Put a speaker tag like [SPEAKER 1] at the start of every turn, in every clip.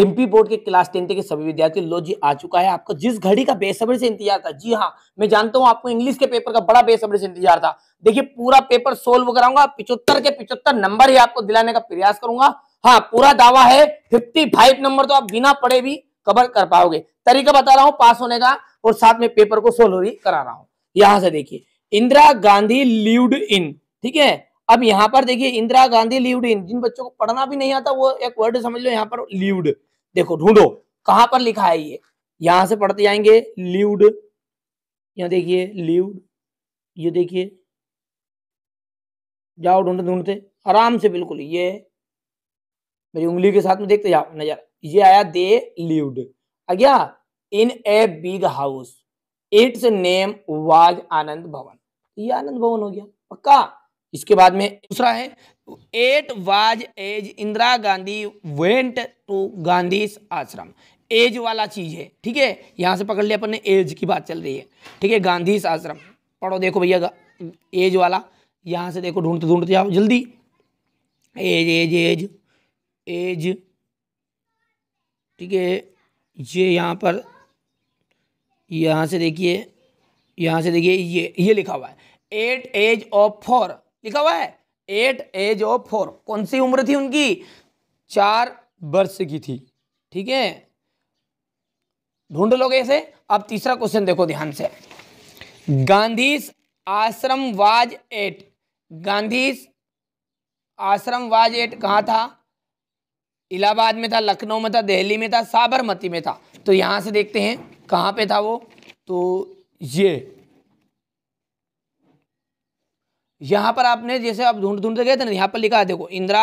[SPEAKER 1] MP board के class tenth के सभी विद्यार्थी लो जी आ चुका है आपको जिस घड़ी का बेसब्री से इंतजार था जी हाँ मैं जानता हूँ आपको इंग्लिश के पेपर का बड़ा बेसब्री से इंतजार था देखिए पूरा पेपर सोल्व कराऊंगा पिछहत्तर के पिछहत्तर नंबर ही आपको दिलाने का प्रयास करूंगा हाँ पूरा दावा है फिफ्टी फाइव नंबर तो आप बिना पढ़े भी कवर कर पाओगे तरीका बता रहा हूँ पास होने का और साथ में पेपर को सोल्व भी करा रहा हूँ यहां से देखिए इंदिरा गांधी लिव्ड इन ठीक है अब यहाँ पर देखिए इंदिरा गांधी लीव्ड इन जिन बच्चों को पढ़ना भी नहीं आता वो एक वर्ड समझ लो यहाँ पर लीव्ड देखो ढूंढो कहाँ पर लिखा है ये यहां से पढ़ते जाएंगे लीव्ड यहाँ देखिए लीव्ड ये देखिए जाओ ढूंढते ढूंढते आराम से बिल्कुल ये मेरी उंगली के साथ में देखते जाओ नजर ये आया दे लिव्ड आ गया in a big house it's name was Anand Bhavan ये आनंद भवन हो गया पक्का इसके बाद में दूसरा है it was as Indira Gandhi went to Gandhi Ashram as वाला चीज है ठीक है यहां से पकड़ लिया अपन ने एज की बात चल रही है ठीक है गांधी आश्रम पढ़ो देखो भैया एज वाला यहां से देखो ढूंढते ढूंढते जाओ जल्दी एज एज एज एज ठीक है ये यहां पर यहां से देखिए यहां से देखिए ये ये लिखा हुआ है एट एज ऑफ फोर लिखा हुआ है एट एज ऑफ फोर कौन सी उम्र थी उनकी चार वर्ष की थी ठीक है ढूंढ लोगे इसे अब तीसरा क्वेश्चन देखो ध्यान से गांधी आश्रम वाज एट गांधी आश्रम वाज एट कहाँ था इलाहाबाद में था लखनऊ में था दिल्ली में था साबरमती में था तो यहाँ से देखते हैं कहाँ पे था वो तो ये यहाँ पर आपने जैसे आप ढूंढ ढूंढते गए थे ना यहाँ पर लिखा है देखो इंदिरा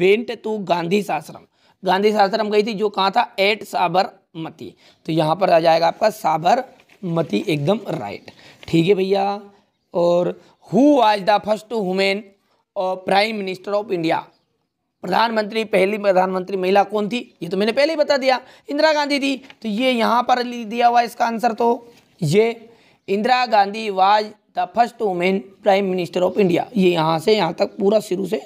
[SPEAKER 1] वेंट टू गांधी आश्रम गांधी आश्रम गई थी जो कहाँ था एट साबरमती तो यहाँ पर आ जाएगा आपका साबरमती एकदम राइट ठीक है भैया और हु आज द फर्स्ट वुमेन और प्राइम मिनिस्टर ऑफ इंडिया प्रधानमंत्री पहली प्रधानमंत्री महिला कौन थी ये तो मैंने पहले ही बता दिया इंदिरा गांधी थी तो ये यहाँ पर दिया हुआ इसका आंसर तो ये Indira Gandhi was the first woman prime minister of India ये यहाँ से यहाँ तक पूरा शुरू से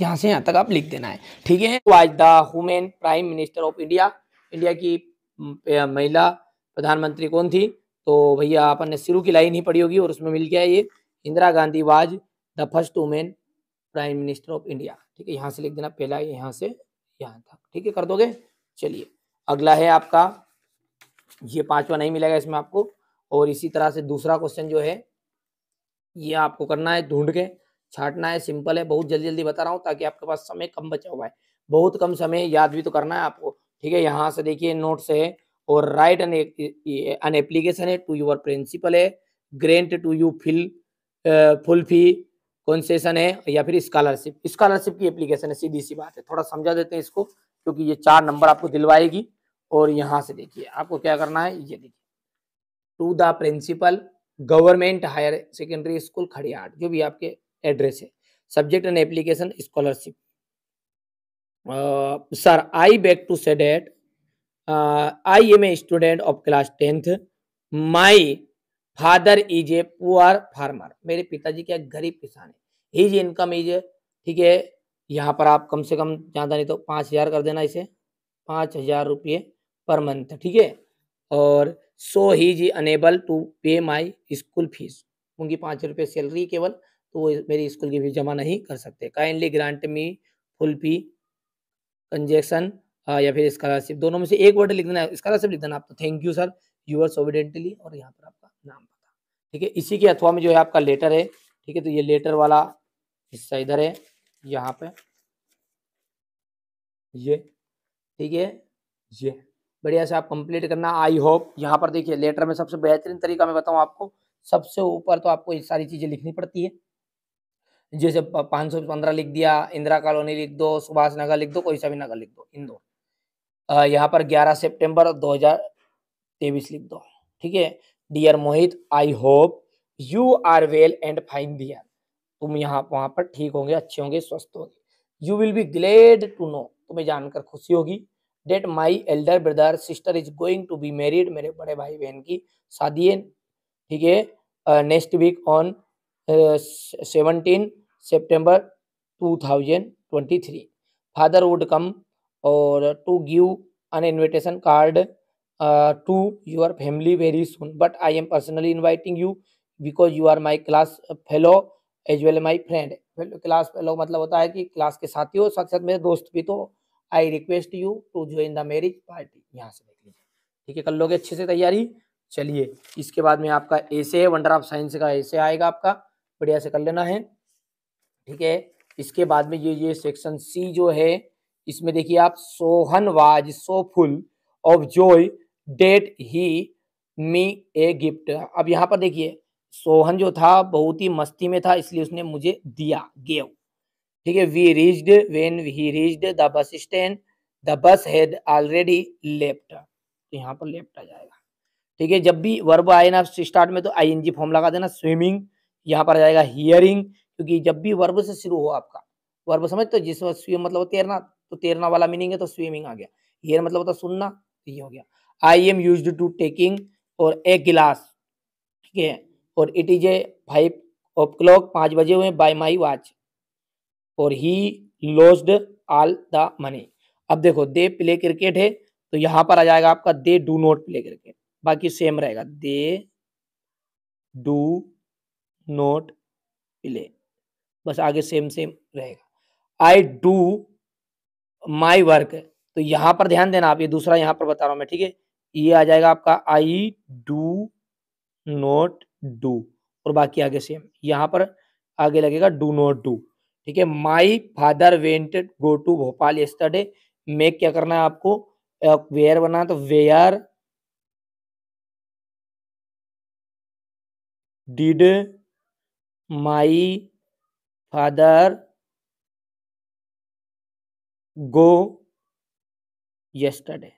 [SPEAKER 1] यहाँ से यहाँ तक आप लिख देना है ठीक है was the woman prime minister of India India की महिला प्रधानमंत्री कौन थी तो भैया अपन ने शुरू की लाइन ही पढ़ी होगी और उसमें मिल गया ये Indira Gandhi was the first woman prime minister of India ठीक है यहाँ से लिख देना पहला यहाँ से यहाँ तक ठीक है कर दोगे चलिए अगला है आपका ये पांचवा नहीं मिलेगा इसमें आपको और इसी तरह से दूसरा क्वेश्चन जो है ये आपको करना है ढूंढ के छाटना है सिंपल है बहुत जल्दी जल्दी बता रहा हूँ ताकि आपके पास समय कम बचा हुआ है बहुत कम समय याद भी तो करना है आपको ठीक है यहाँ से देखिए नोट्स है और राइट एन एन एप्लीकेशन है टू यूर प्रिंसिपल है grant to you fill full fee concession है या फिर स्कॉलरशिप स्कॉलरशिप की एप्लीकेशन है सीधी सी बात है थोड़ा समझा देते हैं इसको क्योंकि ये चार नंबर आपको दिलवाएगी और यहाँ से देखिए आपको क्या करना है ये देखिए to the principal government higher secondary school Khadiyat जो भी आपके एड्रेस है subject and application scholarship sir I beg to say that I am a student of class tenth my father is a poor farmer मेरे पिताजी क्या गरीब किसान है इज इनकम इज ठीक है यहाँ पर आप कम से कम ज़्यादा नहीं तो पाँच हज़ार कर देना इसे पाँच हज़ार रुपये पर मंथ ठीक है और सो ही जी अनेबल टू पे माई स्कूल फीस उनकी पाँच रुपये सैलरी केवल तो वो मेरी स्कूल की फीस जमा नहीं कर सकते kindly grant me full fee concession हाँ, या फिर स्कॉलरशिप दोनों में से एक वर्ड लिख देना स्कॉलरशिप लिख देना आप तो thank you sir your obediently और यहाँ पर आपका नाम पता ठीक है इसी के अथवा में जो है आपका लेटर है ठीक है तो ये लेटर वाला हिस्सा इधर है यहाँ पे ये ठीक है ये बढ़िया से आप कंप्लीट करना आई होप यहाँ पर देखिए लेटर में सबसे बेहतरीन तरीका मैं बताऊँ आपको सबसे ऊपर तो आपको ये सारी चीज़ें लिखनी पड़ती है जैसे पाँच सौ पंद्रह लिख दिया इंदिरा कॉलोनी लिख दो सुभाष नगर लिख दो कोई सा भी नगर लिख दो इंदौर यहाँ पर ग्यारह सेप्टेम्बर दो हजार तेईस लिख दो ठीक है dear Mohit I hope you are well and fine there तुम यहाँ वहाँ पर ठीक होंगे अच्छे होंगे स्वस्थ होंगे you will be glad to know तुम्हें जानकर खुशी होगी that my elder brother sister is going to be married मेरे बड़े भाई बहन की शादी है ठीक है next week on seventeen September two thousand twenty three father would come और to give an invitation card to your family very soon but I am personally inviting you because you are my class fellow as well my friend class fellow मतलब होता है कि class के साथी हो साथ साथ मेरे दोस्त भी तो I request you to join the marriage party यहाँ से देख लीजिए ठीक है कर लोगे अच्छे से तैयारी चलिए इसके बाद में आपका ऐसे है वंडर ऑफ साइंस का ऐसे आएगा आपका बढ़िया से कर लेना है ठीक है इसके बाद में ये ये सेक्शन सी जो है इसमें देखिए आप Sohan was so full of joy that he me a gift अब यहाँ पर देखिए सोहन जो था बहुत ही मस्ती में था इसलिए उसने मुझे दिया गेव ठीक है we reached when he reached the bus stand the bus had already left तो यहाँ पर लेफ्ट आ जाएगा ठीक है जब भी वर्ब आए ना स्टार्ट में तो आई एन जी फॉर्म लगा देना स्विमिंग यहाँ पर आ जाएगा हियरिंग क्योंकि जब भी वर्ब से शुरू हो आपका वर्ब समझ तो जिस वक्त स्विम मतलब तैरना तो तैरना वाला मीनिंग है तो स्विमिंग आ गया हियर मतलब होता सुनना तो ये हो गया I am use to taking और ए गिलास ठीक है और it is a five o'clock पाँच बजे हुए बाय माई वॉच और he lost all the money अब देखो दे प्ले क्रिकेट है तो यहां पर आ जाएगा आपका they do not play cricket बाकी सेम रहेगा दे डू नॉट प्ले बस आगे सेम सेम रहेगा आई डू माई वर्क तो यहां पर ध्यान देना आप ये दूसरा यहां पर बता रहा हूं मैं ठीक है ये आ जाएगा आपका आई डू नॉट डू और बाकी आगे सेम यहां पर आगे लगेगा डू नॉट डू ठीक है my father wanted go to Bhopal yesterday make क्या करना है आपको वेयर बना तो where did my father go yesterday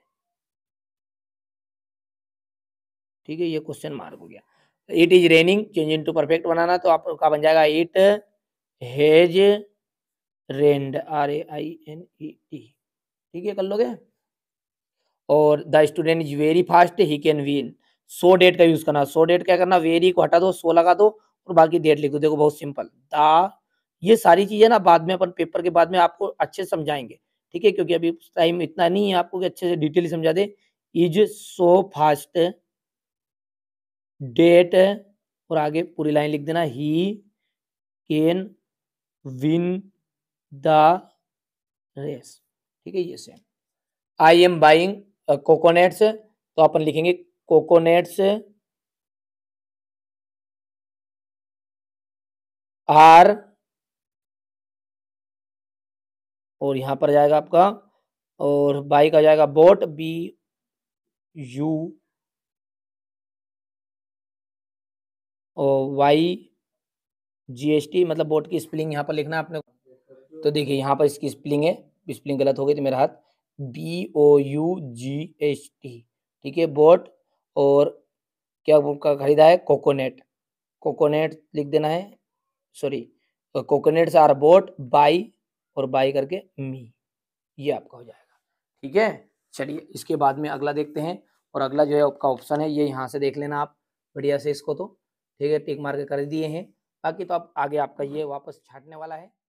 [SPEAKER 1] ठीक है ये क्वेश्चन मार्क हो गया it is raining change into perfect बनाना तो आपका बन जाएगा it has rained R A I N E T ठीक है कर लोगे और the student is very fast he can win so that का यूज करना सो डेट क्या करना वेरी को हटा दो सो लगा दो और बाकी डेट लिख दो देखो बहुत सिंपल द ये सारी चीजें ना बाद में अपन पेपर के बाद में आपको अच्छे से समझाएंगे ठीक है क्योंकि अभी टाइम इतना नहीं है आपको कि अच्छे से डिटेल समझा they is so fast that और आगे पूरी लाइन लिख देना he can win the race ठीक है ये same I am buying coconuts तो अपन लिखेंगे कोकोनट्स आर और यहां पर जाएगा आपका और बाई का जाएगा बोट बी यू और वाई जीएसटी मतलब बोर्ड की स्पेलिंग यहाँ पर लिखना आपने तो देखिए यहाँ पर इसकी स्पेलिंग है स्पेलिंग गलत हो गई तो मेरा हाथ B O U G S T ठीक है बोट और क्या का खरीदा है कोकोनेट कोकोनेट लिख देना है sorry coconuts are bought by और बाई करके मी ये आपका हो जाएगा ठीक है चलिए इसके बाद में अगला देखते हैं और अगला जो है आपका ऑप्शन है ये यहाँ से देख लेना आप बढ़िया से इसको तो ठीक है टिक मार्क कर दिए हैं बाकी तो आप आगे आपका ये वापस छाटने वाला है